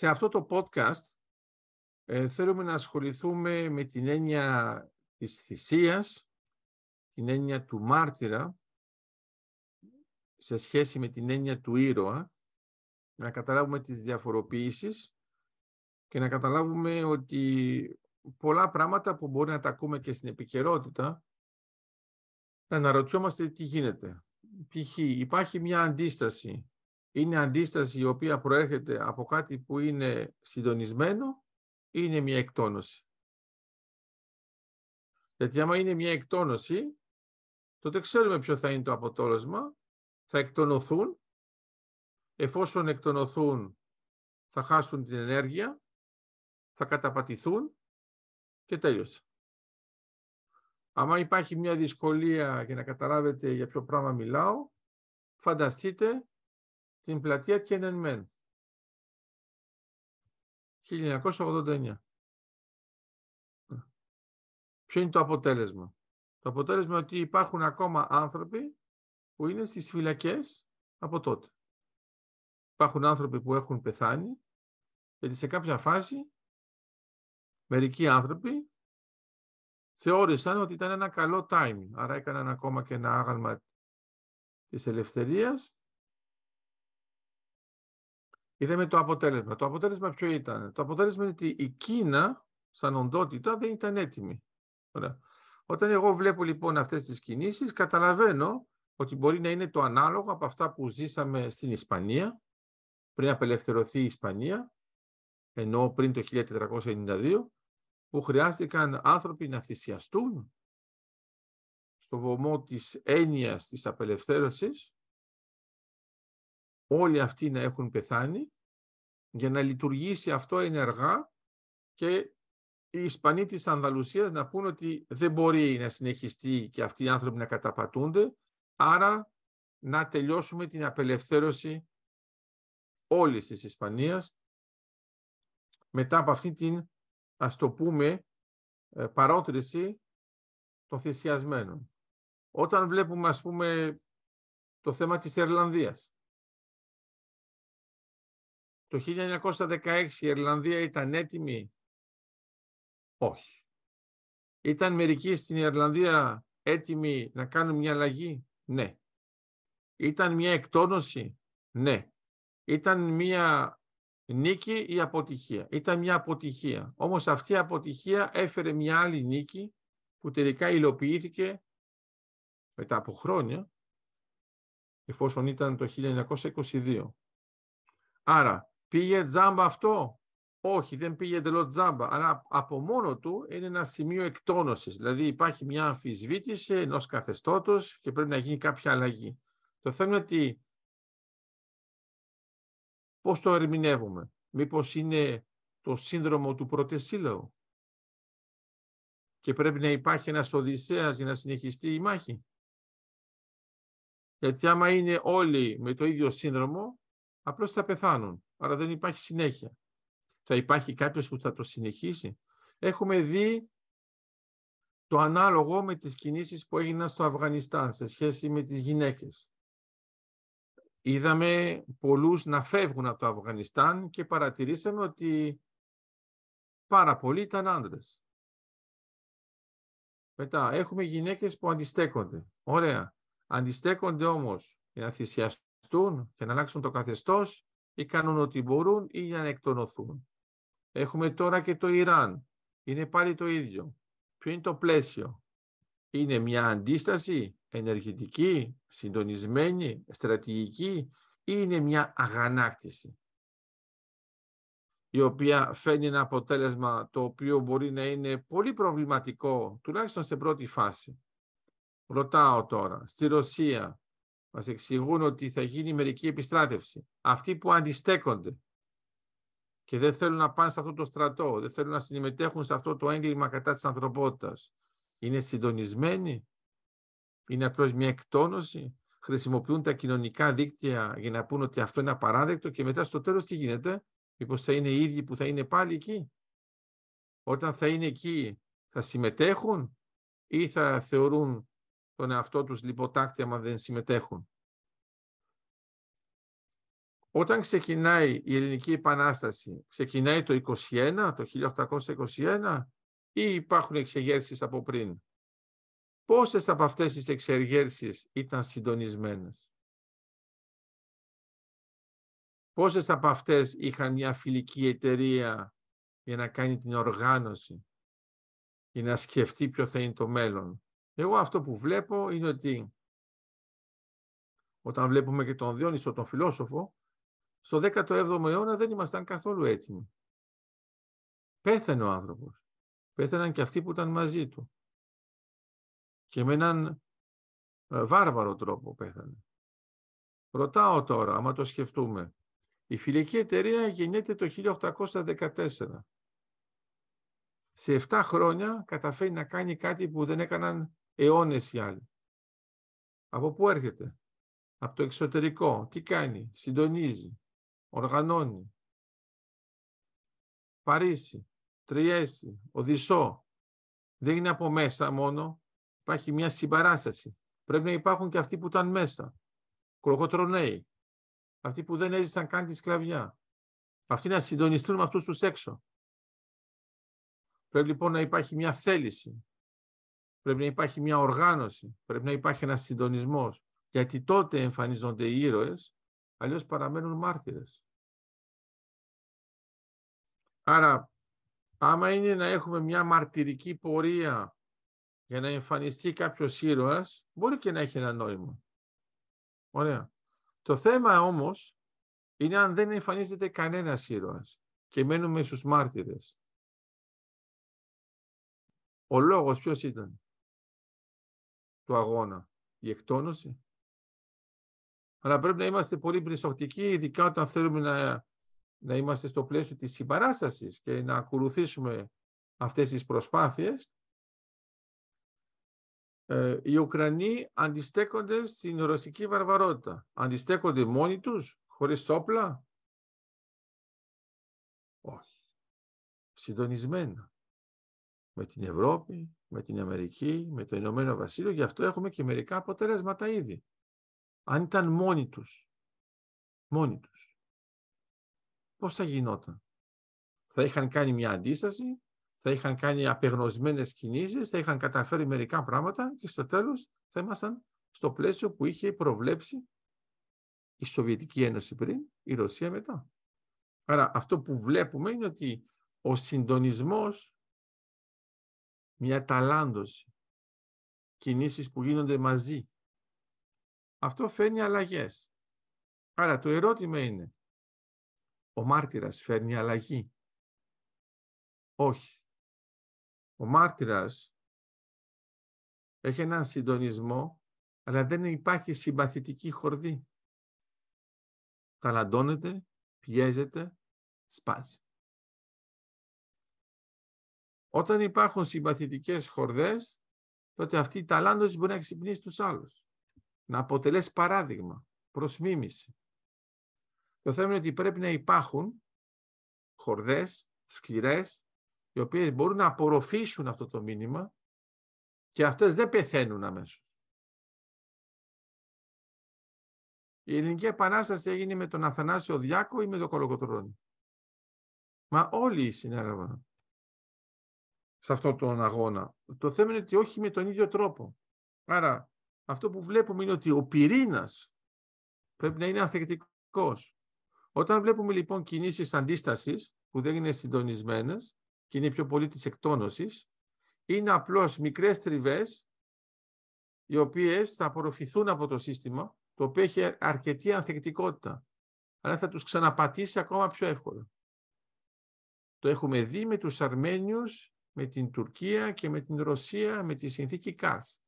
Σε αυτό το podcast ε, θέλουμε να ασχοληθούμε με την έννοια της θυσίας, την έννοια του μάρτυρα, σε σχέση με την έννοια του ήρωα, να καταλάβουμε τις διαφοροποιήσεις και να καταλάβουμε ότι πολλά πράγματα που μπορεί να τα ακούμε και στην επικαιρότητα, να αναρωτιόμαστε τι γίνεται. Π.χ. υπάρχει μια αντίσταση είναι αντίσταση η οποία προέρχεται από κάτι που είναι συντονισμένο ή είναι μια εκτόνωση. Γιατί άμα είναι μια εκτόνωση, τότε ξέρουμε ποιο θα είναι το αποτέλεσμα. Θα εκτονωθούν. Εφόσον εκτονωθούν, θα χάσουν την ενέργεια, θα καταπατηθούν και τέλειωσε. Άμα υπάρχει μια δυσκολία για να καταλάβετε για ποιο πράγμα μιλάω, φανταστείτε στην πλατεία Τιενενμέν. 1989. Ποιο είναι το αποτέλεσμα. Το αποτέλεσμα ότι υπάρχουν ακόμα άνθρωποι που είναι στις φυλακές από τότε. Υπάρχουν άνθρωποι που έχουν πεθάνει γιατί σε κάποια φάση μερικοί άνθρωποι θεώρησαν ότι ήταν ένα καλό timing. Άρα έκαναν ακόμα και ένα άγαλμα της ελευθερίας Είδαμε το αποτέλεσμα. Το αποτέλεσμα ποιο ήταν. Το αποτέλεσμα είναι ότι η Κίνα, σαν οντότητα, δεν ήταν έτοιμη. Όταν εγώ βλέπω λοιπόν αυτές τις κινήσεις, καταλαβαίνω ότι μπορεί να είναι το ανάλογο από αυτά που ζήσαμε στην Ισπανία, πριν απελευθερωθεί η Ισπανία, ενώ πριν το 1492, που χρειάστηκαν άνθρωποι να θυσιαστούν στο βωμό της έννοιας της απελευθέρωσης όλοι αυτοί να έχουν πεθάνει για να λειτουργήσει αυτό ενεργά και οι Ισπανοί της Ανδαλουσίας να πούν ότι δεν μπορεί να συνεχιστεί και αυτοί οι άνθρωποι να καταπατούνται, άρα να τελειώσουμε την απελευθέρωση όλης της Ισπανίας μετά από αυτή την, ας το πούμε, ε, παρότριση των θυσιασμένων. Όταν βλέπουμε, ας πούμε, το θέμα της Ιρλανδίας, το 1916 η Ιρλανδία ήταν έτοιμη. Όχι. Ήταν μερικοί στην Ιρλανδία έτοιμοι να κάνουν μια αλλαγή. Ναι. Ήταν μια εκτόνωση. Ναι. Ήταν μια νίκη ή αποτυχία. Ήταν μια αποτυχία. Όμως αυτή η αποτυχία έφερε μια άλλη νίκη που τελικά υλοποιήθηκε μετά από χρόνια εφόσον ήταν το 1922. Άρα Πήγε τζάμπα αυτό. Όχι, δεν πήγε εντελώς τζάμπα. Αλλά από μόνο του είναι ένα σημείο εκτόνωσης. Δηλαδή υπάρχει μια αμφισβήτηση ενός καθεστώτος και πρέπει να γίνει κάποια αλλαγή. Το θέμα είναι ότι πώς το ερμηνεύουμε. Μήπως είναι το σύνδρομο του πρωτεσύλλογου και πρέπει να υπάρχει ένας Οδυσσέας για να συνεχιστεί η μάχη. Γιατί άμα είναι όλοι με το ίδιο σύνδρομο, απλώς θα πεθάνουν. Άρα δεν υπάρχει συνέχεια. Θα υπάρχει κάποιος που θα το συνεχίσει. Έχουμε δει το ανάλογο με τις κινήσεις που έγιναν στο Αφγανιστάν σε σχέση με τις γυναίκες. Είδαμε πολλούς να φεύγουν από το Αφγανιστάν και παρατηρήσαμε ότι πάρα πολλοί ήταν άντρες. Μετά έχουμε γυναίκες που αντιστέκονται. Ωραία. Αντιστέκονται όμως για να θυσιαστούν και να αλλάξουν το καθεστώς ή κάνουν ό,τι μπορούν ή για να εκτονωθούν. Έχουμε τώρα και το Ιράν. Είναι πάλι το ίδιο. Ποιο είναι το πλαίσιο. Είναι μια αντίσταση ενεργητική, συντονισμένη, στρατηγική ή είναι μια αγανάκτηση η οποία φέρνει ένα αποτέλεσμα το οποίο μπορεί να είναι πολύ προβληματικό, τουλάχιστον σε πρώτη φάση. Ρωτάω τώρα, στη Ρωσία μας εξηγούν ότι θα γίνει μερική επιστράτευση. Αυτοί που αντιστέκονται και δεν θέλουν να πάνε σε αυτό το στρατό, δεν θέλουν να συμμετέχουν σε αυτό το έγκλημα κατά της ανθρωπότητας, είναι συντονισμένοι, είναι απλώς μια εκτόνωση, χρησιμοποιούν τα κοινωνικά δίκτυα για να πούν ότι αυτό είναι απαράδεκτο και μετά στο τέλος τι γίνεται, μήπως θα είναι οι ίδιοι που θα είναι πάλι εκεί. Όταν θα είναι εκεί θα συμμετέχουν ή θα θεωρούν τον εαυτό τους λιποτάκτη άμα δεν συμμετέχουν. Όταν ξεκινάει η Ελληνική Επανάσταση, ξεκινάει το 21, το 1821 ή υπάρχουν εξεγέρσεις από πριν. Πόσες από αυτές τις εξεγέρσεις ήταν συντονισμένες. Πόσες από αυτές είχαν μια φιλική εταιρεία για να κάνει την οργάνωση, για να σκεφτεί ποιο θα είναι το μέλλον. Εγώ αυτό που βλέπω είναι ότι όταν βλέπουμε και τον Διόνυσο τον φιλόσοφο, στο 17ο αιώνα δεν ήμασταν καθόλου έτοιμοι. Πέθανε ο άνθρωπος. Πέθαναν και αυτοί που ήταν μαζί του. Και με έναν ε, βάρβαρο τρόπο πέθανε. Ρωτάω τώρα, άμα το σκεφτούμε. Η φιλική εταιρεία γεννιέται το 1814. Σε 7 χρόνια καταφέρει να κάνει κάτι που δεν έκαναν αιώνες οι άλλοι. Από πού έρχεται. Από το εξωτερικό. Τι κάνει. Συντονίζει. Οργανώνει. Παρίσι. Τριέστη. Οδυσσό. Δεν είναι από μέσα μόνο. Υπάρχει μια συμπαράσταση. Πρέπει να υπάρχουν και αυτοί που ήταν μέσα. Κροκοτρονέοι. Αυτοί που δεν έζησαν καν τη σκλαβιά. Αυτοί να συντονιστούν με αυτούς τους έξω. Πρέπει λοιπόν να υπάρχει μια θέληση πρέπει να υπάρχει μια οργάνωση, πρέπει να υπάρχει ένας συντονισμός, γιατί τότε εμφανίζονται οι ήρωες, αλλιώς παραμένουν μάρτυρες. Άρα, άμα είναι να έχουμε μια μαρτυρική πορεία για να εμφανιστεί κάποιος ήρωας, μπορεί και να έχει ένα νόημα. Ωραία. Το θέμα όμως είναι αν δεν εμφανίζεται κανένας ήρωας και μένουμε στους μάρτυρες. Ο λόγος ποιος ήταν του αγώνα. Η εκτόνωση. Αλλά πρέπει να είμαστε πολύ πρισοκτικοί, ειδικά όταν θέλουμε να, είμαστε στο πλαίσιο της συμπαράστασης και να ακολουθήσουμε αυτές τις προσπάθειες. Ε, οι Ουκρανοί αντιστέκονται στην ρωσική βαρβαρότητα. Αντιστέκονται μόνοι τους, χωρίς όπλα. Όχι. Συντονισμένα. Με την Ευρώπη, με την Αμερική, με το Ηνωμένο Βασίλειο, γι' αυτό έχουμε και μερικά αποτελέσματα ήδη. Αν ήταν μόνοι τους, μόνοι τους, πώς θα γινόταν. Θα είχαν κάνει μια αντίσταση, θα είχαν κάνει απεγνωσμένες κινήσεις, θα είχαν καταφέρει μερικά πράγματα και στο τέλος θα ήμασταν στο πλαίσιο που είχε προβλέψει η Σοβιετική Ένωση πριν, η Ρωσία μετά. Άρα αυτό που βλέπουμε είναι ότι ο συντονισμός μια ταλάντωση, κινήσεις που γίνονται μαζί. Αυτό φέρνει αλλαγές. Άρα το ερώτημα είναι, ο μάρτυρας φέρνει αλλαγή. Όχι. Ο μάρτυρας έχει έναν συντονισμό, αλλά δεν υπάρχει συμπαθητική χορδή. Ταλαντώνεται, πιέζεται, σπάζει. Όταν υπάρχουν συμπαθητικές χορδές, τότε αυτή η ταλάντωση μπορεί να ξυπνήσει τους άλλους. Να αποτελέσει παράδειγμα, προς μίμηση. Το θέμα είναι ότι πρέπει να υπάρχουν χορδές, σκληρές, οι οποίες μπορούν να απορροφήσουν αυτό το μήνυμα και αυτές δεν πεθαίνουν αμέσως. Η Ελληνική Επανάσταση έγινε με τον Αθανάσιο Διάκο ή με τον Κολοκοτρώνη. Μα όλοι συνέλαβαν σε αυτόν τον αγώνα. Το θέμα είναι ότι όχι με τον ίδιο τρόπο. Άρα αυτό που βλέπουμε είναι ότι ο πυρήνας πρέπει να είναι ανθεκτικός. Όταν βλέπουμε λοιπόν κινήσεις αντίστασης, που δεν είναι συντονισμένες και είναι πιο πολύ της εκτόνωσης, είναι απλώς μικρές τριβές οι οποίες θα απορροφηθούν από το σύστημα το οποίο έχει αρκετή ανθεκτικότητα. Αλλά θα τους ξαναπατήσει ακόμα πιο εύκολα. Το έχουμε δει με τους Αρμένιους με την Τουρκία και με την Ρωσία με τη συνθήκη ΚΑΣ.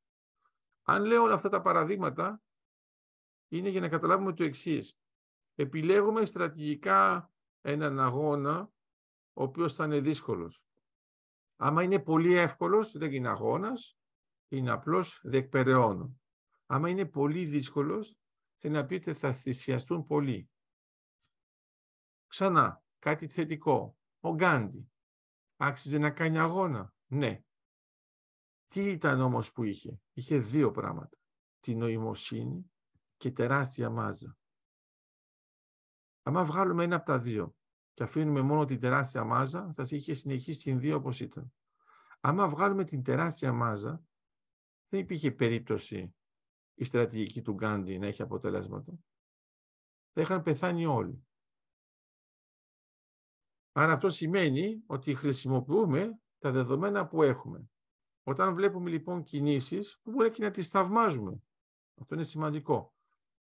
Αν λέω όλα αυτά τα παραδείγματα, είναι για να καταλάβουμε το εξής. Επιλέγουμε στρατηγικά έναν αγώνα ο οποίος θα είναι δύσκολος. Άμα είναι πολύ εύκολος, δεν είναι αγώνας, είναι απλώς δεκπεραιώνω. Άμα είναι πολύ δύσκολος, θέλει να πείτε θα θυσιαστούν πολύ. Ξανά, κάτι θετικό. Ο Γκάντι. Άξιζε να κάνει αγώνα. Ναι. Τι ήταν όμως που είχε. Είχε δύο πράγματα. Την νοημοσύνη και τεράστια μάζα. Άμα βγάλουμε ένα από τα δύο και αφήνουμε μόνο την τεράστια μάζα, θα είχε συνεχίσει την δύο όπως ήταν. Άμα βγάλουμε την τεράστια μάζα, δεν υπήρχε περίπτωση η στρατηγική του Γκάντι να έχει αποτελέσματα. Θα είχαν πεθάνει όλοι. Άρα αυτό σημαίνει ότι χρησιμοποιούμε τα δεδομένα που έχουμε. Όταν βλέπουμε λοιπόν κινήσεις που μπορεί και να τις θαυμάζουμε. Αυτό είναι σημαντικό.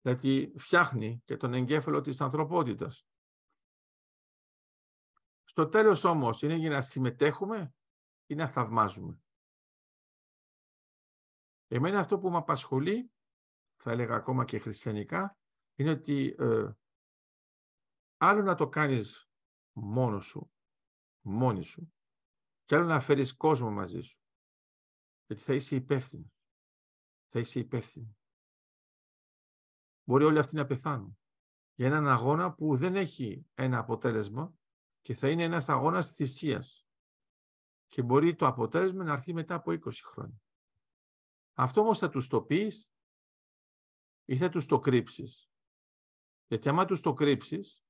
Γιατί φτιάχνει και τον εγκέφαλο της ανθρωπότητας. Στο τέλος όμως είναι για να συμμετέχουμε ή να θαυμάζουμε. Εμένα αυτό που με απασχολεί, θα έλεγα ακόμα και χριστιανικά, είναι ότι ε, άλλο να το κάνεις μόνος σου, μόνη σου. Και άλλο να φέρεις κόσμο μαζί σου. Γιατί θα είσαι υπεύθυνος. Θα είσαι υπεύθυνο. Μπορεί όλοι αυτοί να πεθάνουν. Για έναν αγώνα που δεν έχει ένα αποτέλεσμα και θα είναι ένας αγώνας θυσίας. Και μπορεί το αποτέλεσμα να έρθει μετά από 20 χρόνια. Αυτό όμως θα τους το πεις ή θα τους το κρύψεις. Γιατί άμα τους το κρύψεις,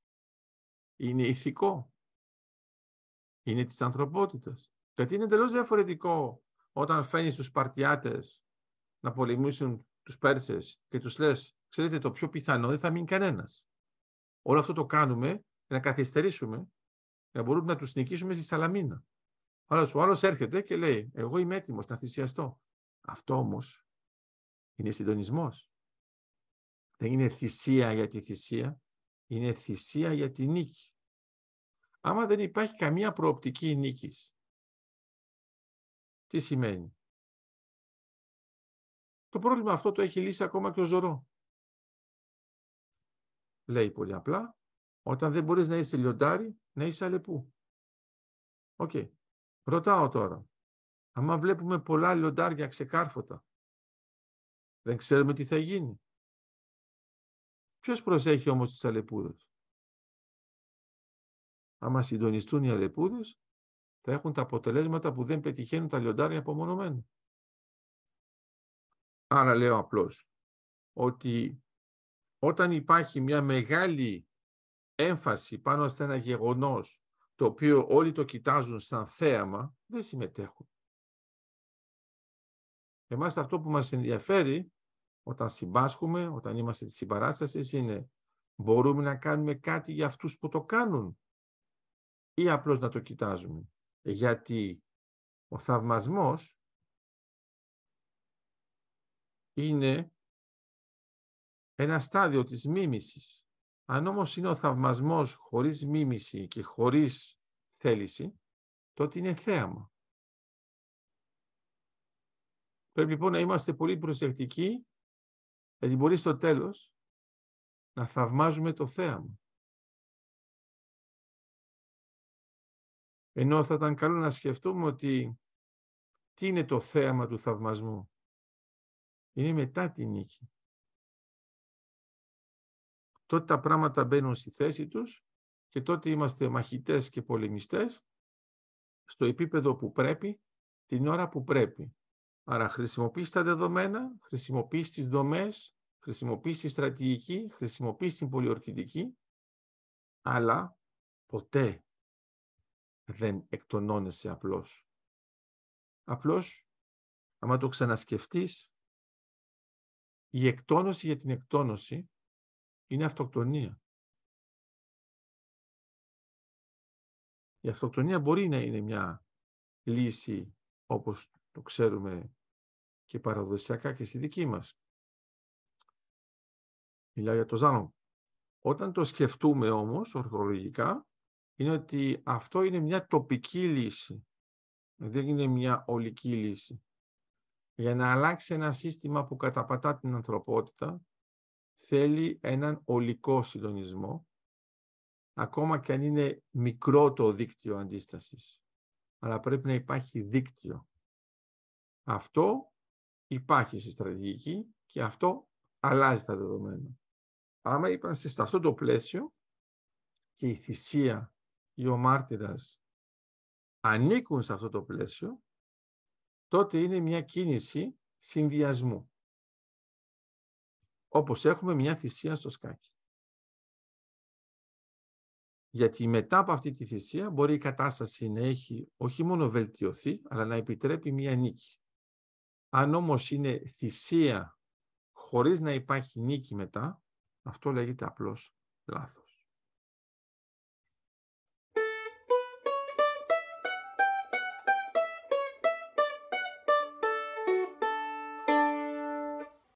είναι ηθικό. Είναι της ανθρωπότητας. Γιατί είναι εντελώς διαφορετικό όταν φαίνεις τους Σπαρτιάτες να πολεμήσουν τους Πέρσες και τους λες, ξέρετε το πιο πιθανό δεν θα μείνει κανένας. Όλο αυτό το κάνουμε για να καθυστερήσουμε να μπορούμε να τους νικήσουμε στη Σαλαμίνα. Αλλά ο άλλος έρχεται και λέει, εγώ είμαι έτοιμος να θυσιαστώ. Αυτό όμως είναι συντονισμός. Δεν είναι θυσία για τη θυσία είναι θυσία για τη νίκη. Άμα δεν υπάρχει καμία προοπτική νίκης, τι σημαίνει. Το πρόβλημα αυτό το έχει λύσει ακόμα και ο Ζωρό. Λέει πολύ απλά, όταν δεν μπορείς να είσαι λιοντάρι, να είσαι αλεπού. Οκ. Okay. Ρωτάω τώρα. Άμα βλέπουμε πολλά λιοντάρια ξεκάρφωτα, δεν ξέρουμε τι θα γίνει. Ποιος προσέχει όμως τις αλεπούδες. Άμα συντονιστούν οι αλεπούδες, θα έχουν τα αποτελέσματα που δεν πετυχαίνουν τα λιοντάρια απομονωμένα. Άρα λέω απλώς ότι όταν υπάρχει μια μεγάλη έμφαση πάνω σε ένα γεγονός το οποίο όλοι το κοιτάζουν σαν θέαμα, δεν συμμετέχουν. Εμάς αυτό που μας ενδιαφέρει όταν συμπάσχουμε, όταν είμαστε της συμπαράστασης, είναι μπορούμε να κάνουμε κάτι για αυτούς που το κάνουν ή απλώς να το κοιτάζουμε. Γιατί ο θαυμασμός είναι ένα στάδιο της μίμησης. Αν όμως είναι ο θαυμασμός χωρίς μίμηση και χωρίς θέληση, τότε είναι θέαμα. Πρέπει λοιπόν να είμαστε πολύ προσεκτικοί γιατί μπορεί στο τέλος να θαυμάζουμε το θέαμα. Ενώ θα ήταν καλό να σκεφτούμε ότι τι είναι το θέαμα του θαυμασμού. Είναι μετά την νίκη. Τότε τα πράγματα μπαίνουν στη θέση τους και τότε είμαστε μαχητές και πολεμιστές στο επίπεδο που πρέπει, την ώρα που πρέπει. Άρα χρησιμοποιείς τα δεδομένα, χρησιμοποιείς τις δομές, χρησιμοποιείς τη στρατηγική, χρησιμοποιείς την πολιορκητική, αλλά ποτέ δεν εκτονώνεσαι απλώς. Απλώς, άμα το ξανασκεφτείς, η εκτόνωση για την εκτόνωση είναι αυτοκτονία. Η αυτοκτονία μπορεί να είναι μια λύση όπως το ξέρουμε και παραδοσιακά και στη δική μας. Μιλάω για το Ζάνο. Όταν το σκεφτούμε όμως ορθολογικά, είναι ότι αυτό είναι μια τοπική λύση. Δεν είναι μια ολική λύση. Για να αλλάξει ένα σύστημα που καταπατά την ανθρωπότητα, θέλει έναν ολικό συντονισμό, ακόμα και αν είναι μικρό το δίκτυο αντίστασης. Αλλά πρέπει να υπάρχει δίκτυο. Αυτό υπάρχει στη στρατηγική και αυτό αλλάζει τα δεδομένα. Άμα είμαστε σε αυτό το πλαίσιο και η θυσία ή ο μάρτυρας ανήκουν σε αυτό το πλαίσιο, τότε είναι μια κίνηση συνδυασμού. Όπως έχουμε μια θυσία στο σκάκι. Γιατί μετά από αυτή τη θυσία μπορεί η κατάσταση να έχει όχι μόνο βελτιωθεί, αλλά να επιτρέπει μια νίκη. Αν όμως είναι θυσία χωρίς να υπάρχει νίκη μετά, αυτό λέγεται απλώς λάθος.